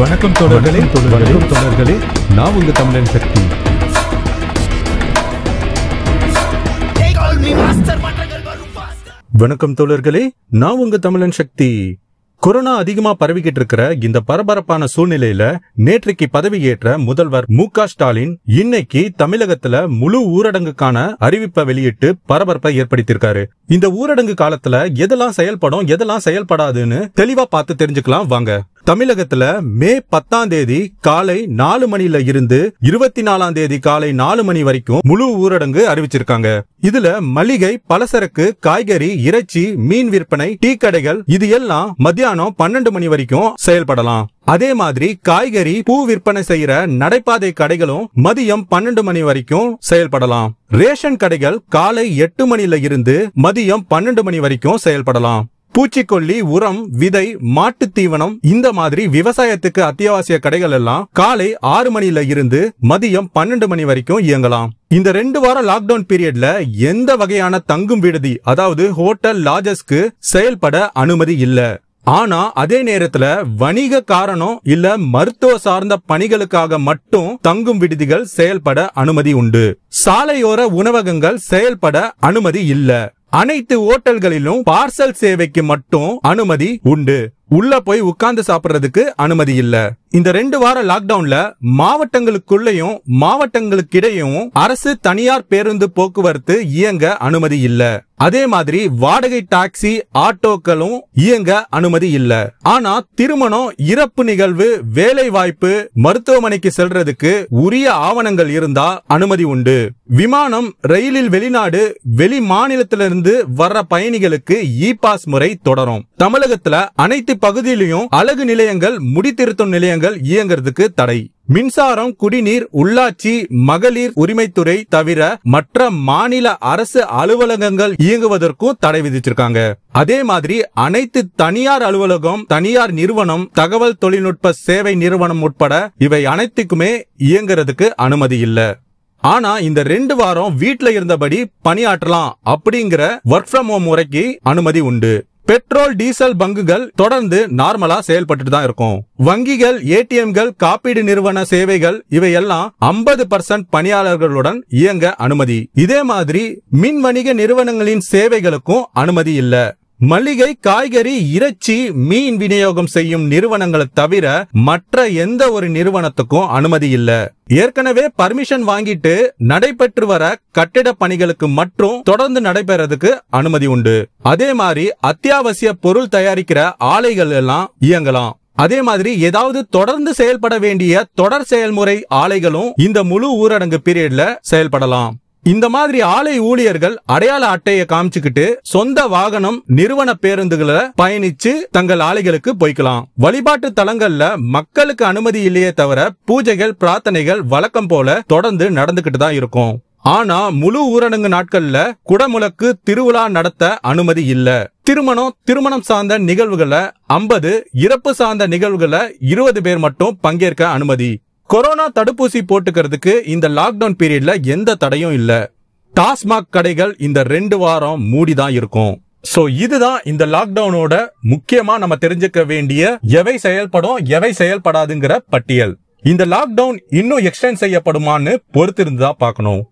வணக்கம் தொடர்களே தொடர்களே தொடர்களே நான் உங்க தமிழன் சக்தி வணக்கம் தோழர்களே நான் உங்க தமிழன் சக்தி கொரோனா அதிகமா பரவிக்கிட்டு இருக்கிற இந்த பரபரப்பான சூழ்நிலையில நேற்றைக்கு பதவியேற்ற முதல்வர் மு ஸ்டாலின் இன்னைக்கு தமிழகத்துல முழு ஊரடங்குக்கான அறிவிப்பை வெளியிட்டு பரபரப்பை ஏற்படுத்தியிருக்காரு இந்த ஊரடங்கு காலத்துல எதெல்லாம் செயல்படும் எதெல்லாம் செயல்படாதுன்னு தெளிவா பார்த்து தெரிஞ்சுக்கலாம் வாங்க தமிழகத்துல மே பத்தாம் தேதி காலை நாலு மணில இருந்து இருபத்தி நாலாம் தேதி காலை நாலு மணி வரைக்கும் முழு ஊரடங்கு அறிவிச்சிருக்காங்க இதுல மளிகை பலசரக்கு காய்கறி இறைச்சி மீன் விற்பனை டீ கடைகள் இது எல்லாம் மத்தியானம் பன்னெண்டு மணி வரைக்கும் செயல்படலாம் அதே மாதிரி காய்கறி பூ விற்பனை செய்யற நடைபாதை கடைகளும் மதியம் பன்னெண்டு மணி வரைக்கும் செயல்படலாம் ரேஷன் கடைகள் காலை எட்டு மணில இருந்து மதியம் பன்னெண்டு மணி வரைக்கும் செயல்படலாம் பூச்சிக்கொல்லி உரம் விதை மாட்டு தீவனம் இந்த மாதிரி விவசாயத்துக்கு அத்தியாவசிய கடைகள் எல்லாம் காலை ஆறு மணில இருந்து மதியம் பன்னெண்டு மணி வரைக்கும் இயங்கலாம் இந்த ரெண்டு வாரம் லாக்டவுன் பீரியட்ல எந்த வகையான தங்கும் விடுதி அதாவது ஹோட்டல் லாஜஸ்க்கு செயல்பட அனுமதி இல்ல ஆனா அதே நேரத்துல வணிக காரணம் இல்ல மருத்துவ சார்ந்த பணிகளுக்காக மட்டும் தங்கும் விடுதிகள் செயல்பட அனுமதி உண்டு சாலையோர உணவகங்கள் செயல்பட அனுமதி இல்ல அனைத்து ஓட்டல்களிலும் பார்சல் சேவைக்கு மட்டும் அனுமதி உண்டு உள்ள போய் உட்கார்ந்து சாப்பிடுறதுக்கு அனுமதி இல்ல இந்த ரெண்டு வார லாக்டவுன்ல மாவட்டங்களுக்குள்ளயும் மாவட்டங்களுக்கிடையும் அரசு தனியார் பேருந்து போக்குவரத்து இயங்க அனுமதி இல்ல அதே மாதிரி வாடகை டாக்ஸி ஆட்டோக்களும் இயங்க அனுமதி இல்ல ஆனா திருமணம் இறப்பு நிகழ்வு வேலை வாய்ப்பு மருத்துவமனைக்கு செல்றதுக்கு உரிய ஆவணங்கள் இருந்தா அனுமதி உண்டு விமானம் ரயிலில் வெளிநாடு வெளி மாநிலத்திலிருந்து வர்ற பயணிகளுக்கு இ பாஸ் முறை தொடரும் தமிழகத்துல அனைத்து பகுதியிலையும் அழகு நிலையங்கள் முடித்திருத்தும் நிலையங்கள் இயங்குறதுக்கு தடை மின்சாரம் குடிநீர் உள்ளாட்சி மகளிர் உரிமைத்துறை தவிர மற்ற மாநில அரசு அலுவலகங்கள் இயங்குவதற்கும் தடை விதிச்சிருக்காங்க அதே மாதிரி அனைத்து தனியார் அலுவலகம் தனியார் நிறுவனம் தகவல் தொழில்நுட்ப சேவை நிறுவனம் உட்பட இவை அனைத்துக்குமே இயங்குறதுக்கு அனுமதி இல்லை ஆனா இந்த ரெண்டு வாரம் வீட்டுல இருந்தபடி பணியாற்றலாம் அப்படிங்கிற ஒர்க் ஃப்ரம் ஹோம் முறைக்கு அனுமதி உண்டு பெட்ரோல் டீசல் பங்குகள் தொடர்ந்து நார்மலா செயல்பட்டு தான் இருக்கும் வங்கிகள் ஏடிஎம்கள் காப்பீடு நிறுவன சேவைகள் இவையெல்லாம் ஐம்பது பர்சன்ட் பணியாளர்களுடன் இயங்க அனுமதி இதே மாதிரி மின் வணிக நிறுவனங்களின் சேவைகளுக்கும் அனுமதி இல்ல மளிகை காய்கறி இறைச்சி மீன் விநியோகம் செய்யும் நிறுவனங்களை தவிர மற்ற எந்த ஒரு நிறுவனத்துக்கும் அனுமதி இல்ல ஏற்கனவே பர்மிஷன் வாங்கிட்டு நடைபெற்று வர கட்டிட பணிகளுக்கு மற்றும் தொடர்ந்து நடைபெறதுக்கு அனுமதி உண்டு அதே மாதிரி அத்தியாவசிய பொருள் தயாரிக்கிற ஆலைகள் எல்லாம் இயங்கலாம் அதே மாதிரி ஏதாவது தொடர்ந்து செயல்பட வேண்டிய தொடர் செயல்முறை ஆலைகளும் இந்த முழு ஊரடங்கு பீரியட்ல செயல்படலாம் இந்த மாதிரி ஆலை ஊழியர்கள் அடையாள அட்டையை காமிச்சுக்கிட்டு சொந்த வாகனம் நிறுவன பேருந்துகளை பயணிச்சு தங்கள் ஆலைகளுக்கு போய்க்கலாம் வழிபாட்டு தலங்கள்ல மக்களுக்கு அனுமதி இல்லையே தவிர பூஜைகள் பிரார்த்தனைகள் வழக்கம் போல தொடர்ந்து நடந்துகிட்டு தான் இருக்கும் ஆனா முழு ஊரடங்கு நாட்கள்ல குடமுழக்கு திருவிழா நடத்த அனுமதி இல்ல திருமணம் திருமணம் சார்ந்த நிகழ்வுகளை ஐம்பது இறப்பு சார்ந்த நிகழ்வுகளை இருபது பேர் மட்டும் பங்கேற்க அனுமதி கொரோனா தடுப்பூசி போட்டுக்கிறதுக்கு இந்த லாக்டவுன் பீரியட்ல எந்த தடையும் இல்ல டாஸ்மாக் கடைகள் இந்த ரெண்டு வாரம் மூடிதான் இருக்கும் சோ இதுதான் இந்த லாக்டவுனோட முக்கியமா நம்ம தெரிஞ்சுக்க வேண்டிய எவை செயல்படும் எவை செயல்படாதுங்கிற பட்டியல் இந்த லாக்டவுன் இன்னும் எக்ஸ்டென்ட் செய்யப்படுமான்னு பொறுத்திருந்துதான் தான் பார்க்கணும்